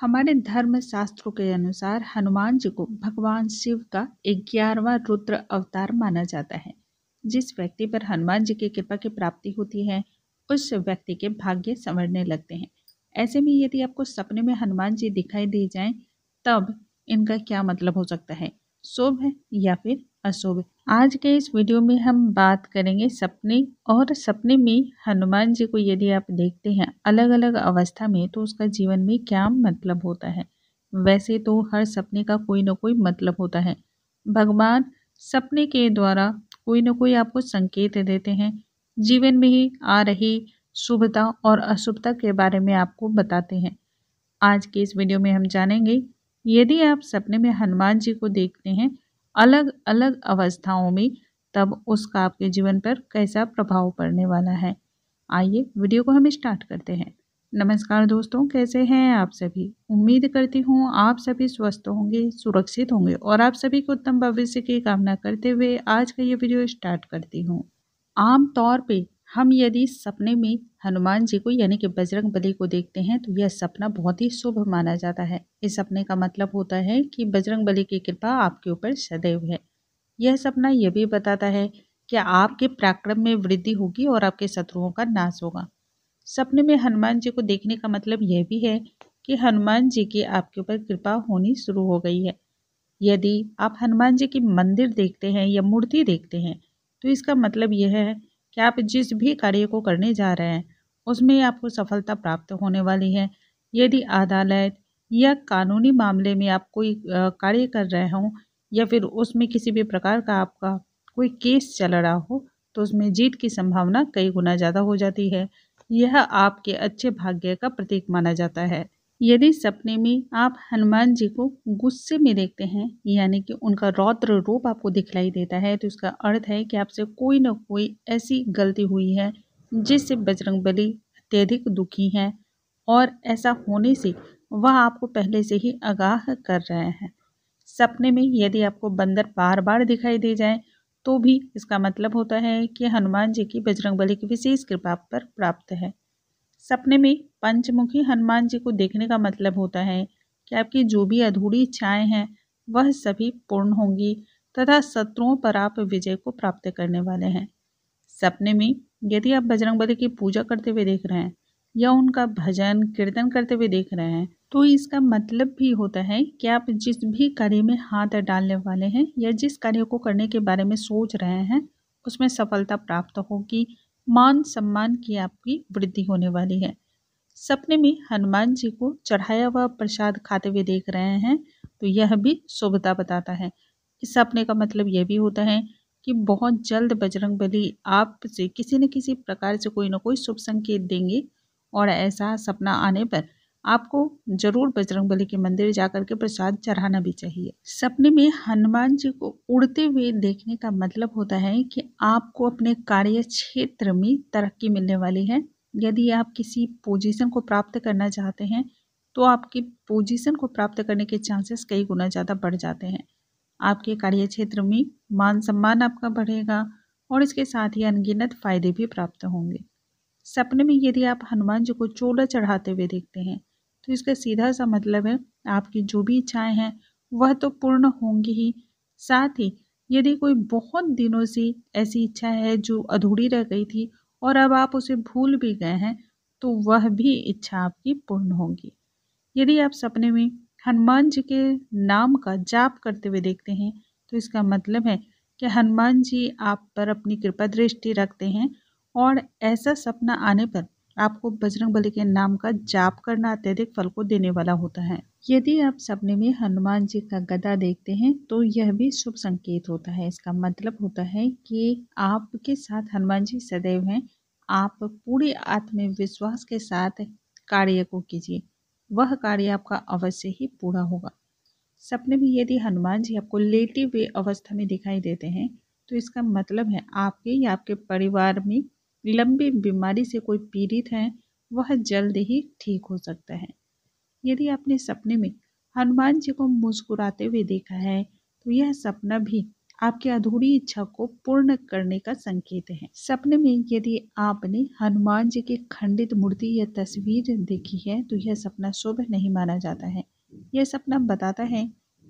हमारे धर्म शास्त्रों के अनुसार हनुमान जी को भगवान शिव का ग्यारहवा रुद्र अवतार माना जाता है जिस व्यक्ति पर हनुमान जी की कृपा की प्राप्ति होती है उस व्यक्ति के भाग्य संवरने लगते हैं ऐसे में यदि आपको सपने में हनुमान जी दिखाई दिए जाएं तब इनका क्या मतलब हो सकता है शुभ या फिर अशुभ आज के इस वीडियो में हम बात करेंगे सपने और सपने में हनुमान जी को यदि आप देखते हैं अलग अलग अवस्था में तो उसका जीवन में क्या मतलब होता है वैसे तो हर सपने का कोई ना कोई मतलब होता है भगवान सपने के द्वारा कोई ना कोई आपको संकेत देते हैं जीवन में ही आ रही शुभता और अशुभता के बारे में आपको बताते हैं आज के इस वीडियो में हम जानेंगे यदि आप सपने में हनुमान जी को देखते हैं अलग अलग अवस्थाओं में तब उसका आपके जीवन पर कैसा प्रभाव पड़ने वाला है आइए वीडियो को हम स्टार्ट करते हैं नमस्कार दोस्तों कैसे हैं आप सभी उम्मीद करती हूँ आप सभी स्वस्थ होंगे सुरक्षित होंगे और आप सभी को उत्तम भविष्य की कामना करते हुए आज का ये वीडियो स्टार्ट करती हूँ आमतौर पर हम यदि सपने में हनुमान जी को यानी कि बजरंग बली को देखते हैं तो यह सपना बहुत ही शुभ माना जाता है इस सपने का मतलब होता है कि बजरंग बली की कृपा आपके ऊपर सदैव है यह सपना यह भी बताता है कि आपके पराक्रम में वृद्धि होगी और आपके शत्रुओं का नाश होगा सपने में हनुमान जी को देखने का मतलब यह भी है कि हनुमान जी की आपके ऊपर कृपा होनी शुरू हो गई है यदि आप हनुमान जी की मंदिर देखते हैं या मूर्ति देखते हैं तो इसका मतलब यह है कि आप जिस भी कार्य को करने जा रहे हैं उसमें आपको सफलता प्राप्त होने वाली है यदि अदालत या कानूनी मामले में आप कोई कार्य कर रहे हों या फिर उसमें किसी भी प्रकार का आपका कोई केस चल रहा हो तो उसमें जीत की संभावना कई गुना ज़्यादा हो जाती है यह आपके अच्छे भाग्य का प्रतीक माना जाता है यदि सपने में आप हनुमान जी को गुस्से में देखते हैं यानी कि उनका रौद्र रूप आपको दिखलाई देता है तो इसका अर्थ है कि आपसे कोई ना कोई ऐसी गलती हुई है जिससे बजरंग बली अत्यधिक दुखी हैं और ऐसा होने से वह आपको पहले से ही आगाह कर रहे हैं सपने में यदि आपको बंदर बार बार दिखाई दे जाए तो भी इसका मतलब होता है कि हनुमान जी की बजरंग बली की विशेष कृपा पर प्राप्त है सपने में पंचमुखी हनुमान जी को देखने का मतलब होता है कि आपकी जो भी अधूरी इच्छाएं हैं वह सभी पूर्ण होंगी तथा शत्रुओं पर आप विजय को प्राप्त करने वाले हैं सपने में यदि आप बजरंगबली की पूजा करते हुए देख रहे हैं या उनका भजन कीर्तन करते हुए देख रहे हैं तो इसका मतलब भी होता है कि आप जिस भी कार्य में हाथ डालने वाले हैं या जिस कार्य को करने के बारे में सोच रहे हैं उसमें सफलता प्राप्त होगी मान सम्मान की आपकी वृद्धि होने वाली है सपने में हनुमान जी को चढ़ाया हुआ प्रसाद खाते हुए देख रहे हैं तो यह भी शुभता बताता है इस सपने का मतलब यह भी होता है कि बहुत जल्द बजरंग बली आपसे किसी न किसी प्रकार से कोई ना कोई शुभ संकेत देंगे और ऐसा सपना आने पर आपको जरूर बजरंग बली के मंदिर जाकर के प्रसाद चढ़ाना भी चाहिए सपने में हनुमान जी को उड़ते हुए देखने का मतलब होता है कि आपको अपने कार्य क्षेत्र में तरक्की मिलने वाली है यदि आप किसी पोजीशन को प्राप्त करना चाहते हैं तो आपकी पोजीशन को प्राप्त करने के चांसेस कई गुना ज़्यादा बढ़ जाते हैं आपके कार्य क्षेत्र में मान सम्मान आपका बढ़ेगा और इसके साथ ही अनगिनत फायदे भी प्राप्त होंगे सपने में यदि आप हनुमान जी को चोला चढ़ाते हुए देखते हैं तो इसका सीधा सा मतलब है आपकी जो भी इच्छाएं हैं वह तो पूर्ण होंगी ही साथ ही यदि कोई बहुत दिनों से ऐसी इच्छा है जो अधूरी रह गई थी और अब आप उसे भूल भी गए हैं तो वह भी इच्छा आपकी पूर्ण होगी यदि आप सपने में हनुमान जी के नाम का जाप करते हुए देखते हैं तो इसका मतलब है कि हनुमान जी आप पर अपनी कृपा दृष्टि रखते हैं और ऐसा सपना आने पर आपको बजरंग बली के नाम का जाप करना अत्यधिक फल को देने वाला होता है यदि आप सपने में हनुमान जी का गदा देखते हैं तो यह भी शुभ संकेत होता है इसका मतलब होता है कि आपके साथ हनुमान जी सदैव हैं आप पूरे आत्मविश्वास के साथ कार्य को कीजिए वह कार्य आपका अवश्य ही पूरा होगा सपने में यदि हनुमान जी आपको लेटे हुए अवस्था में दिखाई देते हैं तो इसका मतलब है आपके या आपके परिवार में लंबी बीमारी से कोई पीड़ित है वह जल्द ही ठीक हो सकता है यदि आपने सपने में हनुमान जी को मुस्कुराते हुए देखा है तो यह सपना भी आपकी अधूरी इच्छा को पूर्ण करने का संकेत है सपने में यदि आपने हनुमान जी की खंडित मूर्ति या तस्वीर देखी है तो यह सपना शुभ नहीं माना जाता है यह सपना बताता है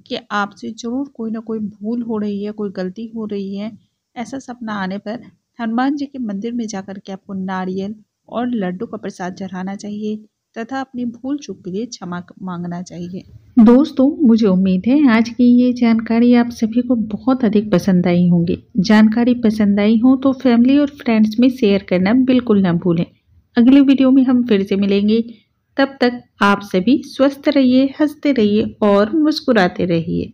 कि आपसे जरूर कोई ना कोई भूल हो रही है कोई गलती हो रही है ऐसा सपना आने पर हनुमान जी के मंदिर में जाकर के आपको नारियल और लड्डू का प्रसाद चढ़ाना चाहिए तथा अपनी भूल चूक के लिए क्षमा मांगना चाहिए दोस्तों मुझे उम्मीद है आज की ये जानकारी आप सभी को बहुत अधिक पसंद आई होंगी जानकारी पसंद आई हो तो फैमिली और फ्रेंड्स में शेयर करना बिल्कुल ना भूलें अगली वीडियो में हम फिर से मिलेंगे तब तक आप सभी स्वस्थ रहिए हंसते रहिए और मुस्कुराते रहिए